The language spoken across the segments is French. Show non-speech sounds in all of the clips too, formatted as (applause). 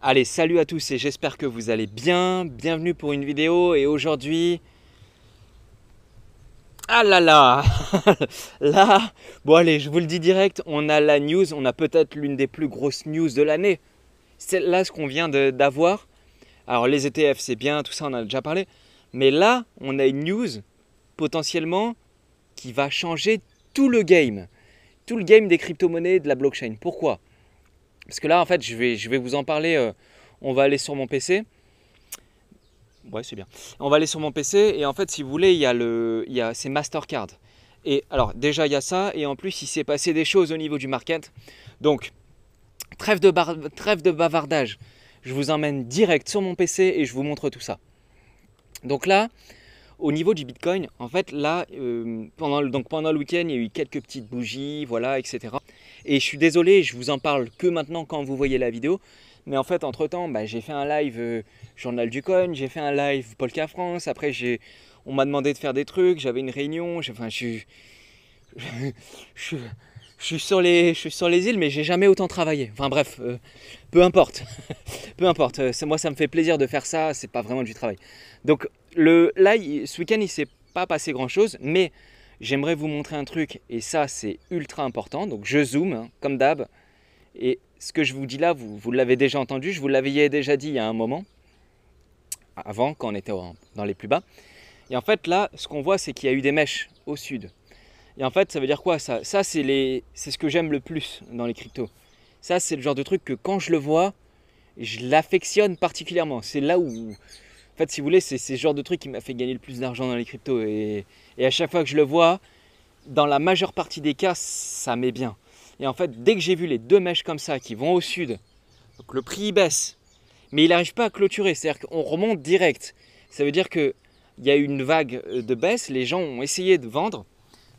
Allez, salut à tous et j'espère que vous allez bien. Bienvenue pour une vidéo et aujourd'hui... Ah là là (laughs) Là, bon allez, je vous le dis direct, on a la news, on a peut-être l'une des plus grosses news de l'année. C'est là ce qu'on vient d'avoir. Alors les ETF, c'est bien, tout ça, on en a déjà parlé. Mais là, on a une news potentiellement qui va changer tout le game. Tout le game des crypto-monnaies de la blockchain. Pourquoi parce que là, en fait, je vais, je vais vous en parler. Euh, on va aller sur mon PC. Ouais, c'est bien. On va aller sur mon PC et en fait, si vous voulez, il y a le, il y a, Mastercard. Et alors, déjà, il y a ça et en plus, il s'est passé des choses au niveau du market. Donc, trêve de, trêve de bavardage. Je vous emmène direct sur mon PC et je vous montre tout ça. Donc là, au niveau du Bitcoin, en fait, là, euh, pendant, le, donc pendant le week-end, il y a eu quelques petites bougies, voilà, etc. Et je suis désolé, je vous en parle que maintenant quand vous voyez la vidéo. Mais en fait, entre-temps, bah, j'ai fait un live euh, Journal du Coin, j'ai fait un live Polka France, après j'ai, on m'a demandé de faire des trucs, j'avais une réunion, enfin, je, je, je, je suis sur les, je sur les îles, mais j'ai jamais autant travaillé. Enfin bref, euh, peu importe, (laughs) peu importe. Euh, moi, ça me fait plaisir de faire ça. C'est pas vraiment du travail. Donc le, là, ce week-end, il s'est pas passé grand chose, mais j'aimerais vous montrer un truc. Et ça, c'est ultra important. Donc je zoome hein, comme d'hab. Et ce que je vous dis là, vous, vous l'avez déjà entendu. Je vous l'avais déjà dit il y a un moment, avant quand on était dans les plus bas. Et en fait, là, ce qu'on voit, c'est qu'il y a eu des mèches au sud, et en fait, ça veut dire quoi Ça, c'est les... ce que j'aime le plus dans les cryptos. Ça, c'est le genre de truc que quand je le vois, je l'affectionne particulièrement. C'est là où. En fait, si vous voulez, c'est ce genre de truc qui m'a fait gagner le plus d'argent dans les cryptos. Et... à chaque fois que je le vois, dans la majeure partie des cas, ça m'est bien. Et en fait, dès que j'ai vu les deux mèches comme ça qui vont au sud, le prix baisse, mais il n'arrive pas à clôturer, c'est-à-dire qu'on remonte direct. Ça veut dire qu'il y a eu une vague euh, de baisse, les gens ont essayé de vendre,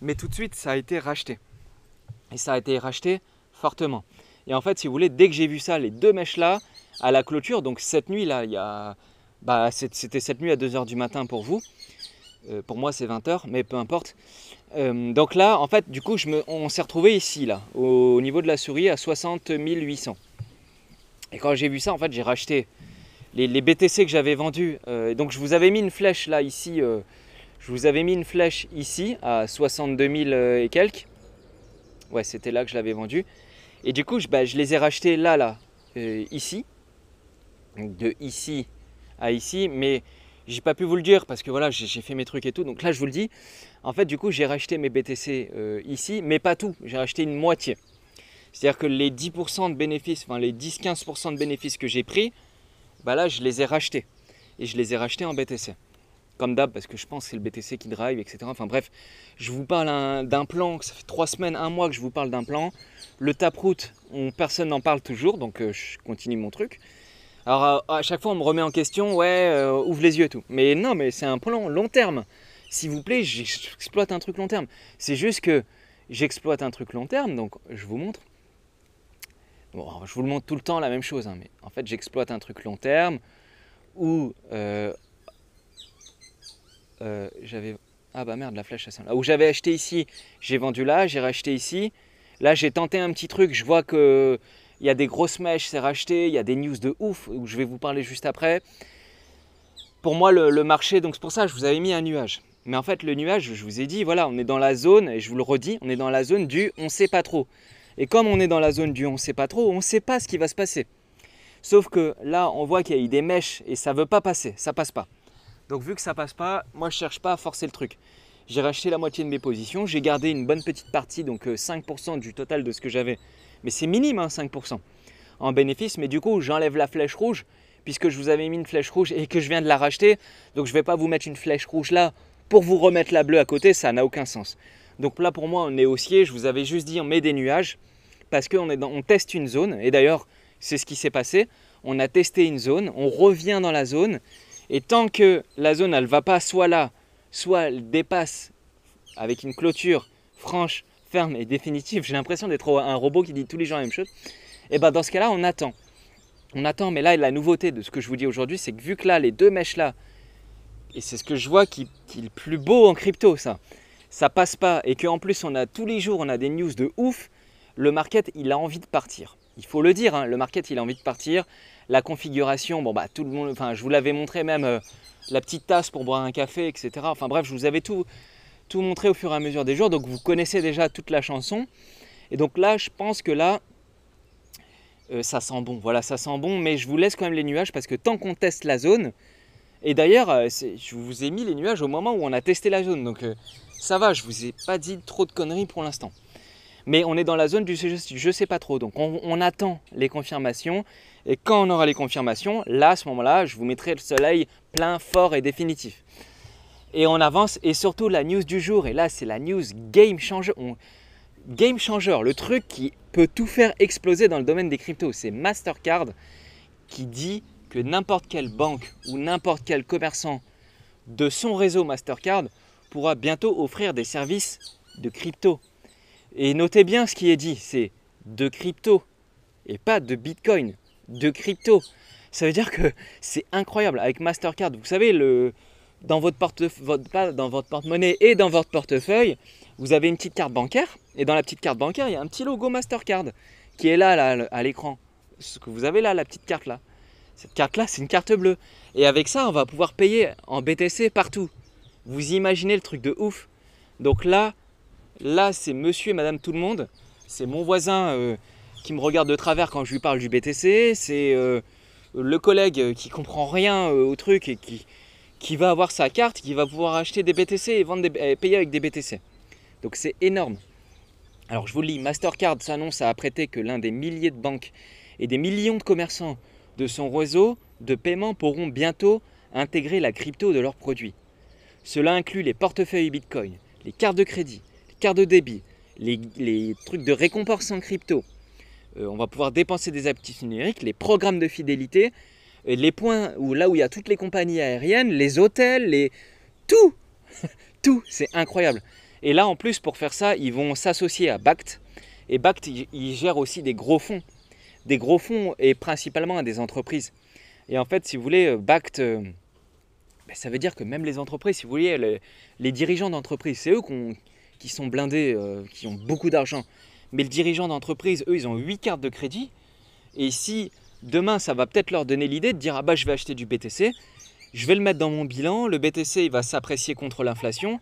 mais tout de suite, ça a été racheté. Et ça a été racheté fortement. Et en fait, si vous voulez, dès que j'ai vu ça, les deux mèches-là, à la clôture, donc cette nuit-là, il y a... Bah, c'était cette nuit à 2h du matin pour vous. Euh, pour moi, c'est 20h, mais peu importe. Euh, donc là, en fait, du coup, on s'est retrouvé ici, là, au, niveau de la souris, à 60 800. Et quand j'ai vu ça, en fait, j'ai racheté les, BTC que j'avais vendus. Euh, donc je vous avais mis une flèche, là, ici je vous avais mis une flèche ici à 62 000 euh, et quelques. Ouais, c'était là que je l'avais vendu. Et du coup, bah, je, les ai rachetés là, là, euh, ici. de ici à ici. Mais j'ai pas pu vous le dire parce que voilà, j'ai fait mes trucs et tout. Donc là, je vous le dis. En fait, du coup, j'ai racheté mes BTC euh, ici, mais pas tout. J'ai racheté une moitié. C'est-à-dire que les 10% de bénéfices, enfin les 10-15% de bénéfices que j'ai pris, bah là, je les ai rachetés. Et je les ai rachetés en BTC comme d'hab, parce que je pense que c'est le BTC qui drive, etc. Enfin bref, je vous parle d'un plan, ça fait trois semaines, un mois que je vous parle d'un plan. Le taproot, route personne n'en parle toujours, donc euh, je continue mon truc. Alors euh, à, chaque fois, on me remet en question, ouais, euh, ouvre les yeux et tout. Mais non, mais c'est un plan long terme. S'il vous plaît, j'exploite un truc long terme. C'est juste que j'exploite un truc long terme, donc je vous montre. Bon, je vous le montre tout le temps la même chose, hein, mais en fait, j'exploite un truc long terme où euh, j'avais. Ah bah merde, la flèche, ça là. Où j'avais acheté ici, j'ai vendu là, j'ai racheté ici. Là, j'ai tenté un petit truc, je vois que. Il y a des grosses mèches, c'est racheté, il y a des news de ouf, où je vais vous parler juste après. Pour moi, le, marché, donc c'est pour ça que je vous avais mis un nuage. Mais en fait, le nuage, je vous ai dit, voilà, on est dans la zone, et je vous le redis, on est dans la zone du on sait pas trop. Et comme on est dans la zone du on sait pas trop, on sait pas ce qui va se passer. Sauf que là, on voit qu'il y a eu des mèches et ça veut pas passer, ça passe pas. Donc vu que ça passe pas, moi je cherche pas à forcer le truc. J'ai racheté la moitié de mes positions, j'ai gardé une bonne petite partie, donc 5% euh, du total de ce que j'avais. Mais c'est minime, 5% hein, en bénéfice. Mais du coup, j'enlève la flèche rouge, puisque je vous avais mis une flèche rouge et que je viens de la racheter. Donc je ne vais pas vous mettre une flèche rouge là pour vous remettre la bleue à côté, ça n'a aucun sens. Donc là, pour moi, on est haussier. Je vous avais juste dit, on met des nuages, parce qu'on on teste une zone. Et d'ailleurs, c'est ce qui s'est passé. On a testé une zone, on revient dans la zone, et tant que la zone, elle ne va pas soit là, soit elle dépasse avec une clôture franche, ferme et définitive, j'ai l'impression d'être un robot qui dit tous les jours la même chose, et eh bien dans ce cas-là, on attend. On attend, mais là, la nouveauté de ce que je vous dis aujourd'hui, c'est que vu que là, les deux mèches là, et c'est ce que je vois qui, est le plus beau en crypto, ça, ça passe pas, et qu'en plus, on a tous les jours, on a des news de ouf, le market, il a envie de partir. Il faut le dire, hein, le market, il a envie de partir. La configuration, bon bah tout le monde, enfin je vous l'avais montré même euh, la petite tasse pour boire un café, etc. Enfin bref, je vous avais tout, tout montré au fur et à mesure des jours, donc vous connaissez déjà toute la chanson. Et donc là, je pense que là, euh, ça sent bon. Voilà, ça sent bon, mais je vous laisse quand même les nuages parce que tant qu'on teste la zone, et d'ailleurs, euh, je vous ai mis les nuages au moment où on a testé la zone, donc ça va, je vous ai pas dit trop de conneries pour l'instant. Mais on est dans la zone du je ne sais pas trop. Donc on, attend les confirmations. Et quand on aura les confirmations, là, à ce moment-là, je vous mettrai le soleil plein, fort et définitif. Et on avance. Et surtout, la news du jour. Et là, c'est la news game changer. game changer, le truc qui peut tout faire exploser dans le domaine des cryptos. C'est Mastercard qui dit que n'importe quelle banque ou n'importe quel commerçant de son réseau Mastercard pourra bientôt offrir des services de crypto. Et notez bien ce qui est dit, c'est de crypto et pas de Bitcoin, de crypto. Ça veut dire que (laughs) c'est incroyable avec Mastercard. Vous savez, le, dans votre pas dans votre porte-monnaie et dans votre portefeuille, vous avez une petite carte bancaire. Et dans la petite carte bancaire, il y a un petit logo Mastercard qui est là, là à l'écran. Ce que vous avez là, la petite carte là. Cette carte là, c'est une carte bleue. Et avec ça, on va pouvoir payer en BTC partout. Vous imaginez le truc de ouf. Donc là, Là, c'est monsieur et madame tout le monde. C'est mon voisin euh, qui me regarde de travers quand je lui parle du BTC. C'est euh, le collègue euh, qui comprend rien au truc et qui, va avoir sa carte, qui va pouvoir acheter des BTC et vendre des, payer avec des BTC. Donc c'est énorme. Alors je vous le lis, Mastercard s'annonce à apprêter que l'un des milliers de banques et des millions de commerçants de son réseau de paiement pourront bientôt intégrer la crypto de leurs produits. Cela inclut les portefeuilles Bitcoin, les cartes de crédit, cartes de débit, les, trucs de récompense en crypto. Euh, on va pouvoir dépenser des actifs numériques, les programmes de fidélité, euh, les points où là où il y a toutes les compagnies aériennes, les hôtels, les tout, (laughs) tout, c'est incroyable. Et là, en plus, pour faire ça, ils vont s'associer à Bact. Et Bact, ils gèrent aussi des gros fonds, des gros fonds et principalement à des entreprises. Et en fait, si vous voulez, euh, Bact, ben, ça veut dire que même les entreprises, si vous voulez, les, dirigeants d'entreprises, c'est eux qui ont qui sont blindés, euh, qui ont beaucoup d'argent. Mais le dirigeant d'entreprise, eux, ils ont huit cartes de crédit. Et si demain, ça va peut-être leur donner l'idée de dire Ah bah, je vais acheter du BTC, je vais le mettre dans mon bilan, le BTC, il va s'apprécier contre l'inflation.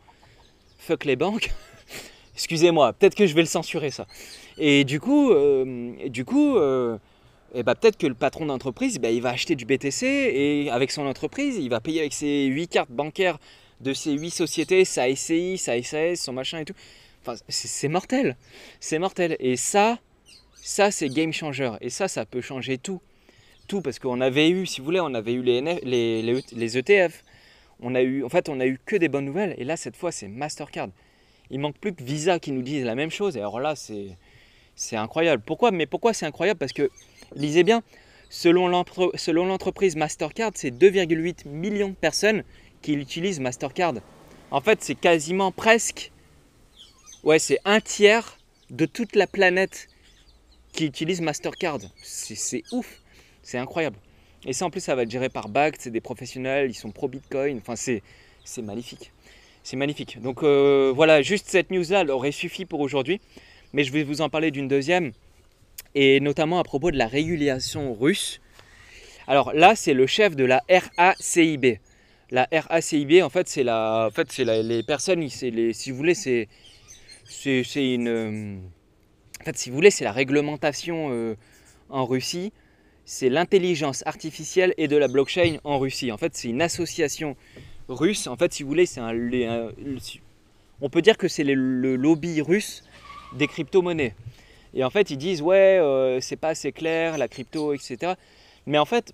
Fuck les banques. (laughs) Excusez-moi, peut-être que je vais le censurer ça. Et du coup, euh, du coup euh, eh bah, peut-être que le patron d'entreprise, bah, il va acheter du BTC et avec son entreprise, il va payer avec ses huit cartes bancaires de ces huit sociétés, sa SCI, sa SAS, son machin et tout. Enfin, c'est mortel. C'est mortel. Et ça, ça, c'est game changer. Et ça, ça peut changer tout. Tout, parce qu'on avait eu, si vous voulez, on avait eu les, les, ETF. E e on a eu, en fait, on a eu que des bonnes nouvelles. Et là, cette fois, c'est Mastercard. Il manque plus que Visa qui nous dise la même chose. Et alors là, c'est incroyable. Pourquoi Mais pourquoi c'est incroyable Parce que, lisez bien, selon l'entreprise Mastercard, c'est 2,8 millions de personnes utilise Mastercard. En fait, c'est quasiment presque, ouais, c'est un tiers de toute la planète qui utilise Mastercard. C'est ouf, c'est incroyable. Et ça, en plus, ça va être géré par BACT, c'est des professionnels, ils sont pro Bitcoin, enfin, c'est magnifique. C'est magnifique. Donc euh, voilà, juste cette news-là aurait suffi pour aujourd'hui, mais je vais vous en parler d'une deuxième, et notamment à propos de la régulation russe. Alors là, c'est le chef de la RACIB. La RACIB, en fait, c'est la, en fait, c'est les personnes, c'est les, si vous voulez, c'est, c'est, une, fait, si vous voulez, c'est la réglementation euh, en Russie. C'est l'intelligence artificielle et de la blockchain en Russie. En fait, c'est une association russe. En fait, si vous voulez, c'est un, on peut dire que c'est le, lobby russe des crypto-monnaies. Et en fait, ils disent ouais, euh, c'est pas assez clair, la crypto, etc. Mais en fait,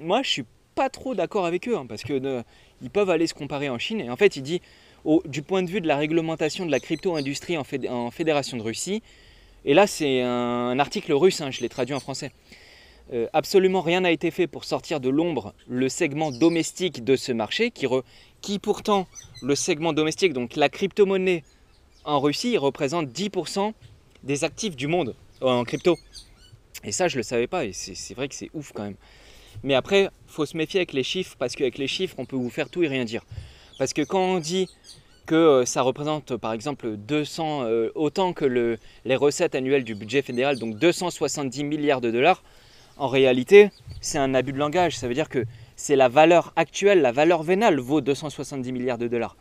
moi, je suis pas trop d'accord avec eux, hein, parce que ils peuvent aller se comparer en Chine. Et en fait, il dit, au, du point de vue de la réglementation de la crypto-industrie en, Fédération de Russie, et là c'est un, article russe, hein, je l'ai traduit en français, euh, absolument rien n'a été fait pour sortir de l'ombre le segment domestique de ce marché, qui, re, qui pourtant, le segment domestique, donc la crypto-monnaie en Russie, représente 10% des actifs du monde euh, en crypto. Et ça, je ne le savais pas, et c'est vrai que c'est ouf quand même. Mais après, faut se méfier avec les chiffres parce qu'avec les chiffres, on peut vous faire tout et rien dire. Parce que quand on dit que euh, ça représente par exemple 200, euh, autant que les recettes annuelles du budget fédéral, donc 270 milliards de dollars, en réalité, c'est un abus de langage. Ça veut dire que c'est la valeur actuelle, la valeur vénale vaut 270 milliards de dollars.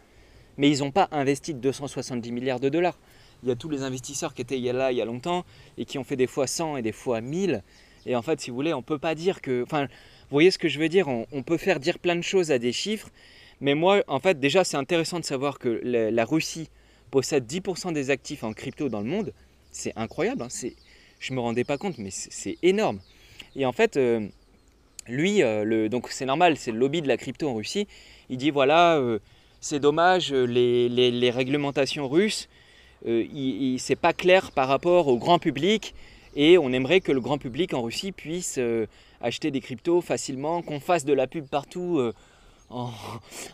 Mais ils n'ont pas investi 270 milliards de dollars. Il y a tous les investisseurs qui étaient là il y a longtemps et qui ont fait des fois 100 et des fois 1000 et en fait, si vous voulez, on peut pas dire que. Enfin, vous voyez ce que je veux dire on, peut faire dire plein de choses à des chiffres. Mais moi, en fait, déjà, c'est intéressant de savoir que la, Russie possède 10% des actifs en crypto dans le monde. C'est incroyable. Hein, c'est, je me rendais pas compte, mais c'est énorme. Et en fait, euh, lui, euh, donc c'est normal, c'est le lobby de la crypto en Russie. Il dit voilà, euh, c'est dommage, les, les, réglementations russes, c'est pas clair par rapport au grand public. Et on aimerait que le grand public en Russie puisse euh, acheter des cryptos facilement, qu'on fasse de la pub partout euh, (laughs) en,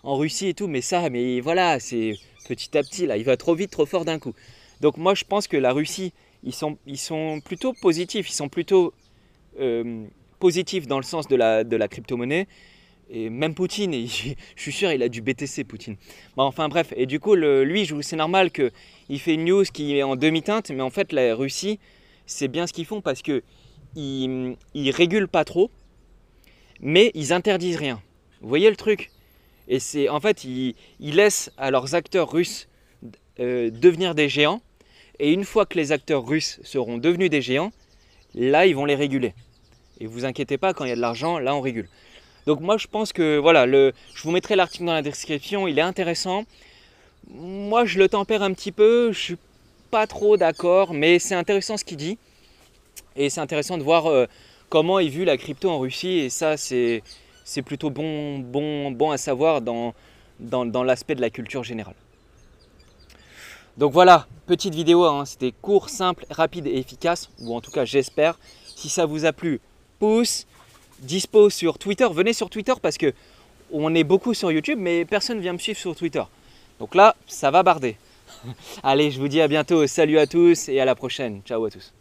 Russie et tout. Mais ça, mais voilà, c'est petit à petit, là, il va trop vite, trop fort d'un coup. Donc moi, je pense que la Russie, ils sont, ils sont plutôt positifs, ils sont plutôt euh, positifs dans le sens de la, de crypto-monnaie. Et même Poutine, (laughs) je suis sûr, il a du BTC, Poutine. enfin bref, et du coup, lui, c'est normal qu'il fait une news qui est en demi-teinte, mais en fait, la Russie, c'est bien ce qu'ils font parce que ils, régulent pas trop, mais ils interdisent rien. Vous voyez le truc Et c'est en fait, ils, laissent à leurs acteurs russes euh, devenir des géants. Et une fois que les acteurs russes seront devenus des géants, là, ils vont les réguler. Et vous inquiétez pas, quand il y a de l'argent, là, on régule. Donc moi, je pense que voilà, le, je vous mettrai l'article dans la description. Il est intéressant. Moi, je le tempère un petit peu. Je suis pas trop d'accord, mais c'est intéressant ce qu'il dit. Et c'est intéressant de voir euh, comment est vue la crypto en Russie. Et ça, c'est plutôt bon, bon, bon à savoir dans, dans, dans l'aspect de la culture générale. Donc voilà, petite vidéo, hein. c'était court, simple, rapide et efficace, ou en tout cas j'espère. Si ça vous a plu, pouce, dispo sur Twitter, venez sur Twitter parce que on est beaucoup sur YouTube, mais personne vient me suivre sur Twitter. Donc là, ça va barder. Allez, je vous dis à bientôt. Salut à tous et à la prochaine. Ciao à tous.